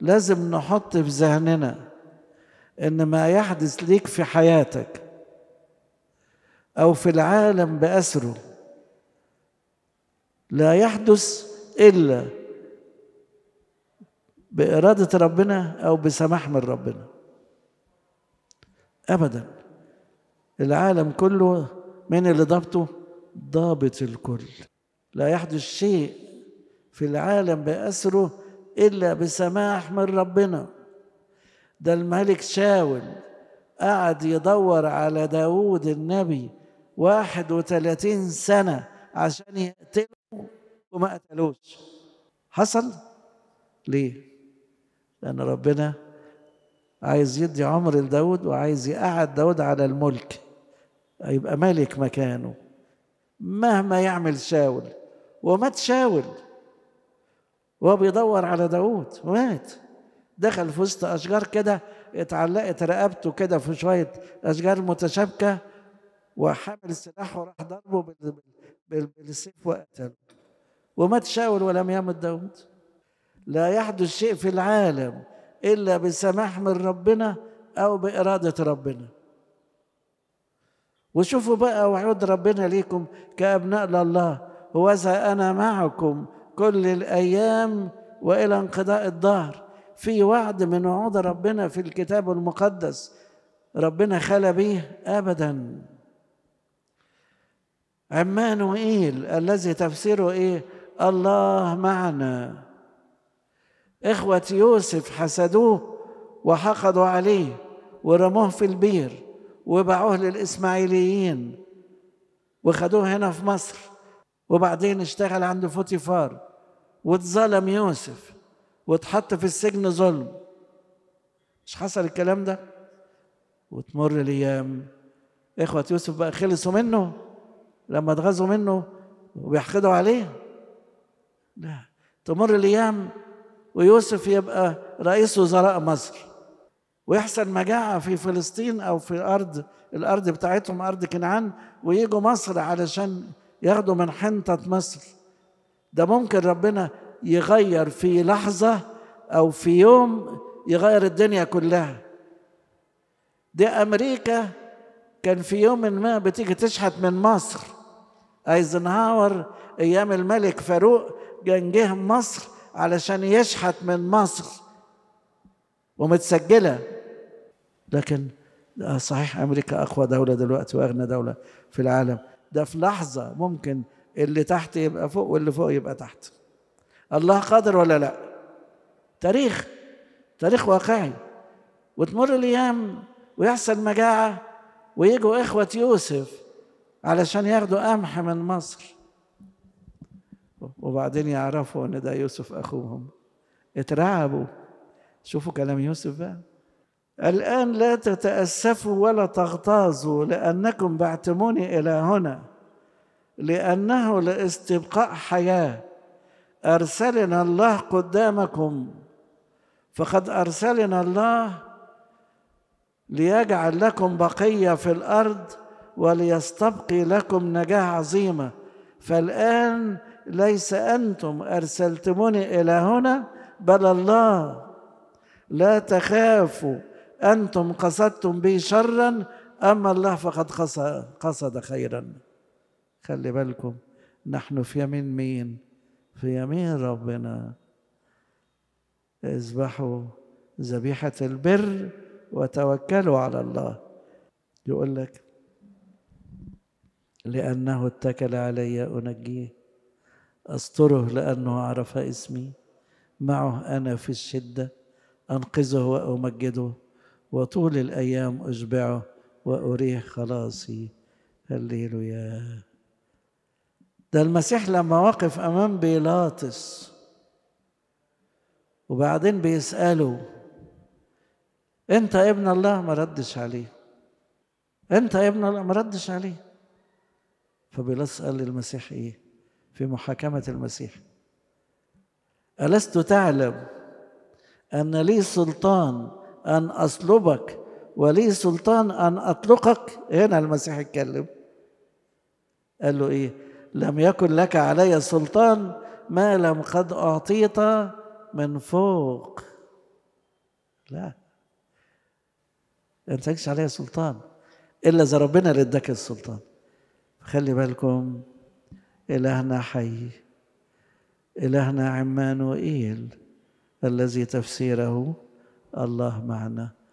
لازم نحط في ذهننا ان ما يحدث ليك في حياتك او في العالم باسره لا يحدث الا باراده ربنا او بسماح من ربنا ابدا العالم كله من اللي ضابطه ضابط الكل لا يحدث شيء في العالم باسره إلا بسماح من ربنا ده الملك شاول قعد يدور على داود النبي 31 سنة عشان يقتله وما قتلوش حصل ليه لأن ربنا عايز يدي عمر لداود وعايز يقعد داود على الملك يبقى ملك مكانه مهما يعمل شاول ومات شاول وهو بيدور على داوود ومات دخل في وسط أشجار كده اتعلقت رقبته كده في شوية أشجار متشابكة وحمل سلاحه وراح ضربه بالسيف وقتله ومات شاول ولم يمت داود لا يحدث شيء في العالم إلا بسماح من ربنا أو بإرادة ربنا وشوفوا بقى وعود ربنا ليكم كأبناء لله هوذا أنا معكم كل الأيام وإلى انقضاء الدهر في وعد من وعود ربنا في الكتاب المقدس ربنا خلى بيه أبدا عمانوئيل الذي تفسيره إيه الله معنا إخوة يوسف حسدوه وحقدوا عليه ورموه في البير وباعوه للإسماعيليين وخدوه هنا في مصر وبعدين اشتغل عند فوتيفار واتظلم يوسف واتحط في السجن ظلم مش حصل الكلام ده وتمر الايام اخوه يوسف بقى خلصوا منه لما اتغاظوا منه وبيحقدوا عليه لا تمر الايام ويوسف يبقى رئيس وزراء مصر ويحصل مجاعة في فلسطين أو في الأرض الأرض بتاعتهم أرض كنعان ويجوا مصر علشان ياخدوا من حنطة مصر ده ممكن ربنا يغير في لحظة أو في يوم يغير الدنيا كلها دي أمريكا كان في يوم ما بتيجي تشحت من مصر ايزنهاور ايام الملك فاروق كان جه مصر علشان يشحت من مصر ومتسجله لكن آه، صحيح امريكا اقوى دوله دلوقتي واغنى دوله في العالم ده في لحظة ممكن اللي تحت يبقى فوق واللي فوق يبقى تحت الله قادر ولا لا تاريخ تاريخ واقعي وتمر الايام ويحصل مجاعه ويجوا اخوه يوسف علشان ياخدوا قمح من مصر وبعدين يعرفوا ان ده يوسف اخوهم اترعبوا شوفوا كلام يوسف بقى الآن لا تتأسفوا ولا تغتاظوا لأنكم بعتموني إلى هنا لأنه لاستبقاء حياة أرسلنا الله قدامكم فقد أرسلنا الله ليجعل لكم بقية في الأرض وليستبقي لكم نجاة عظيمة فالآن ليس أنتم أرسلتموني إلى هنا بل الله لا تخافوا أنتم قصدتم به شرا أما الله فقد قصد خيرا خلي بالكم نحن في يمين مين في يمين ربنا اذبحوا ذبيحة البر وتوكلوا على الله يقول لك لأنه اتكل علي أنجيه أستره لأنه عرف اسمي معه أنا في الشدة أنقذه وأمجده وطول الأيام أشبعه وأريح خلاصي هللويا ده المسيح لما وقف أمام بيلاطس وبعدين بيسأله أنت ابن الله ما ردش عليه أنت ابن الله ما ردش عليه فبيلاطس قال للمسيح إيه في محاكمة المسيح ألست تعلم أن لي سلطان أن أصلبك ولي سلطان أن أطلقك هنا المسيح اتكلم قال له إيه لم يكن لك علي سلطان ما لم قد أعطيت من فوق لا انت ليس علي سلطان الا اذا ربنا اللي اداك السلطان خلي بالكم الهنا حي الهنا عمانوئيل الذي تفسيره الله معنا